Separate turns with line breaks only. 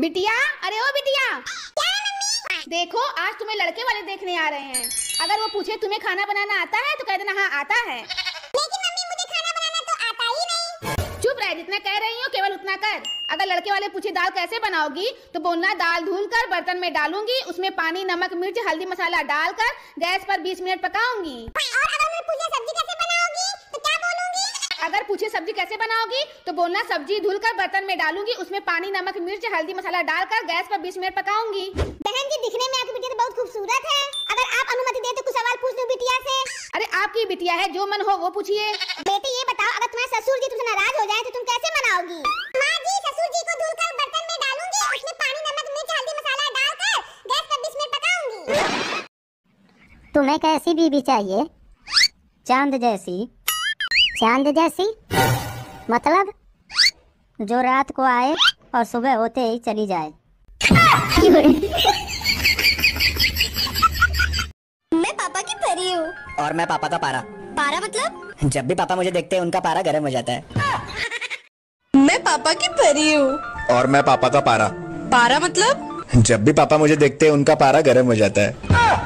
बिटिया अरे ओ बिटिया देखो आज तुम्हें लड़के वाले देखने आ रहे हैं अगर वो पूछे तुम्हें खाना बनाना आता है तो कह देना हाँ आता है लेकिन मम्मी मुझे खाना बनाना तो आता ही नहीं चुप रह जितना कह रही हूँ केवल उतना कर अगर लड़के वाले पूछे दाल कैसे बनाओगी तो बोलना दाल धुल कर बर्तन में डालूंगी उसमें पानी नमक मिर्च हल्दी मसाला डालकर गैस पर 20 मिनट पकाऊंगी और अगर अगर पूछे सब्जी कैसे बनाओगी तो बोलना सब्जी धुलकर बर्तन में डालूंगी उसमें पानी नमक मिर्च हल्दी मसाला डालकर गैस पर बीस मिनट पकाऊंगी बहन जी दिखने में आपकी बिटिया तो बहुत खूबसूरत है अगर आप अनुमति दे तो कुछ सवाल पूछ लूं बिटिया से अरे आपकी बिटिया है जो मन हो वो पूछिए बेटी ये बताओ अगर तुम्हारे ससुर जी तुमसे नाराज हो जाए तो तुम कैसे मनाओगी
तुम्हें कैसी बीबी चाहिए चांद जैसी चांद जैसी मतलब जो रात को आए और सुबह होते ही चली जाए
मैं पापा की परी हूँ और मैं पापा का पारा पारा मतलब जब भी पापा मुझे देखते हैं उनका पारा गर्म हो जाता है मैं पापा की परी हूँ और मैं पापा का पारा पारा मतलब
जब भी पापा मुझे देखते हैं उनका पारा गर्म हो जाता है